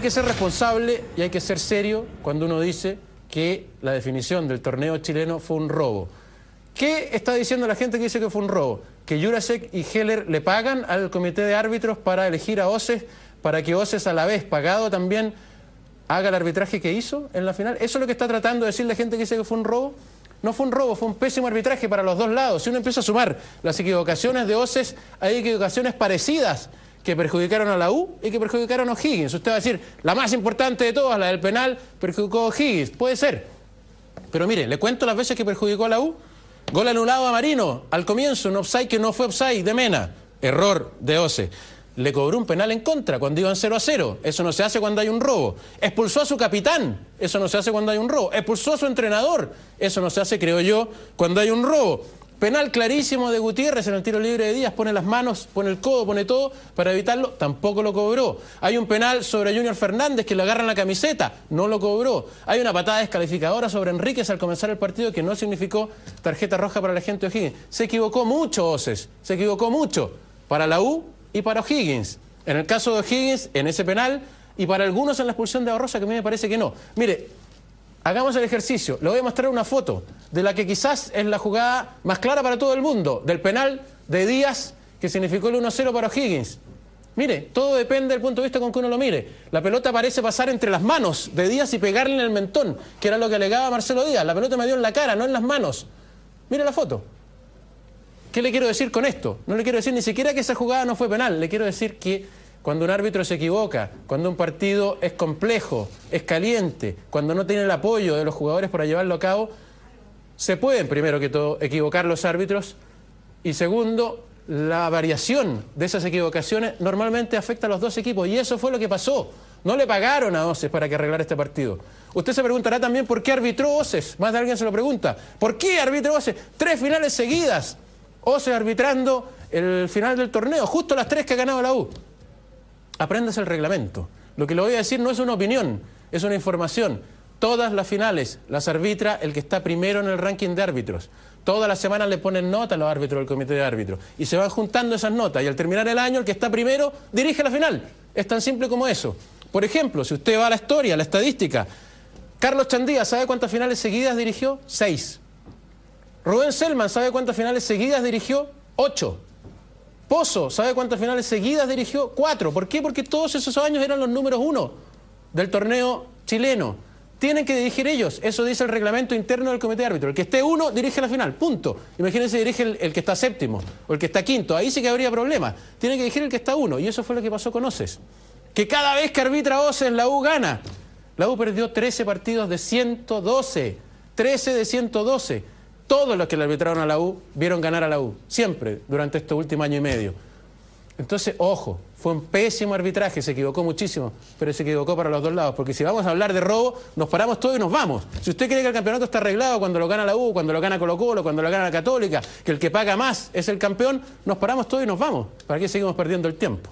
Hay que ser responsable y hay que ser serio cuando uno dice que la definición del torneo chileno fue un robo. ¿Qué está diciendo la gente que dice que fue un robo? Que Jurasek y Heller le pagan al comité de árbitros para elegir a Oces, para que Oces a la vez pagado también haga el arbitraje que hizo en la final. ¿Eso es lo que está tratando de decir la gente que dice que fue un robo? No fue un robo, fue un pésimo arbitraje para los dos lados. Si uno empieza a sumar las equivocaciones de Oces, hay equivocaciones parecidas que perjudicaron a la U y que perjudicaron a O'Higgins. Usted va a decir, la más importante de todas, la del penal, perjudicó a O'Higgins. Puede ser. Pero mire, le cuento las veces que perjudicó a la U. Gol anulado a Marino al comienzo, un offside que no fue offside de Mena. Error de Ose. Le cobró un penal en contra cuando iban 0 a 0. Eso no se hace cuando hay un robo. Expulsó a su capitán. Eso no se hace cuando hay un robo. Expulsó a su entrenador. Eso no se hace, creo yo, cuando hay un robo. Penal clarísimo de Gutiérrez en el tiro libre de Díaz, pone las manos, pone el codo, pone todo para evitarlo, tampoco lo cobró. Hay un penal sobre Junior Fernández que le agarran la camiseta, no lo cobró. Hay una patada descalificadora sobre Enríquez al comenzar el partido que no significó tarjeta roja para la gente de O'Higgins. Se equivocó mucho Oces, se equivocó mucho para la U y para O'Higgins. En el caso de O'Higgins, en ese penal, y para algunos en la expulsión de Barrosa, que a mí me parece que no. Mire, Hagamos el ejercicio. Le voy a mostrar una foto de la que quizás es la jugada más clara para todo el mundo, del penal de Díaz, que significó el 1-0 para O'Higgins. Mire, todo depende del punto de vista con que uno lo mire. La pelota parece pasar entre las manos de Díaz y pegarle en el mentón, que era lo que alegaba Marcelo Díaz. La pelota me dio en la cara, no en las manos. Mire la foto. ¿Qué le quiero decir con esto? No le quiero decir ni siquiera que esa jugada no fue penal, le quiero decir que cuando un árbitro se equivoca, cuando un partido es complejo, es caliente, cuando no tiene el apoyo de los jugadores para llevarlo a cabo, se pueden, primero que todo, equivocar los árbitros y segundo, la variación de esas equivocaciones normalmente afecta a los dos equipos y eso fue lo que pasó. No le pagaron a Oces para que arreglara este partido. Usted se preguntará también por qué arbitró Oces. Más de alguien se lo pregunta. ¿Por qué arbitró Oces? Tres finales seguidas. Oces arbitrando el final del torneo, justo las tres que ha ganado la U aprendas el reglamento. Lo que le voy a decir no es una opinión, es una información. Todas las finales las arbitra el que está primero en el ranking de árbitros. Todas las semanas le ponen nota a los árbitros del comité de árbitros. Y se van juntando esas notas. Y al terminar el año, el que está primero dirige la final. Es tan simple como eso. Por ejemplo, si usted va a la historia, a la estadística, Carlos Chandía, ¿sabe cuántas finales seguidas dirigió? Seis. Rubén Selman, ¿sabe cuántas finales seguidas dirigió? Ocho. Pozo, ¿sabe cuántas finales seguidas dirigió? Cuatro. ¿Por qué? Porque todos esos años eran los números uno del torneo chileno. Tienen que dirigir ellos, eso dice el reglamento interno del comité de árbitro. El que esté uno dirige la final, punto. Imagínense dirige el, que está séptimo o el que está quinto, ahí sí que habría problemas. Tienen que dirigir el que está uno y eso fue lo que pasó con Oces. Que cada vez que arbitra Oces la U gana. La U perdió 13 partidos de 112, 13 de 112 todos los que le arbitraron a la U vieron ganar a la U, siempre, durante este último año y medio. Entonces, ojo, fue un pésimo arbitraje, se equivocó muchísimo, pero se equivocó para los dos lados, porque si vamos a hablar de robo, nos paramos todos y nos vamos. Si usted cree que el campeonato está arreglado cuando lo gana la U, cuando lo gana Colo Colo, cuando lo gana la Católica, que el que paga más es el campeón, nos paramos todos y nos vamos. ¿Para qué seguimos perdiendo el tiempo?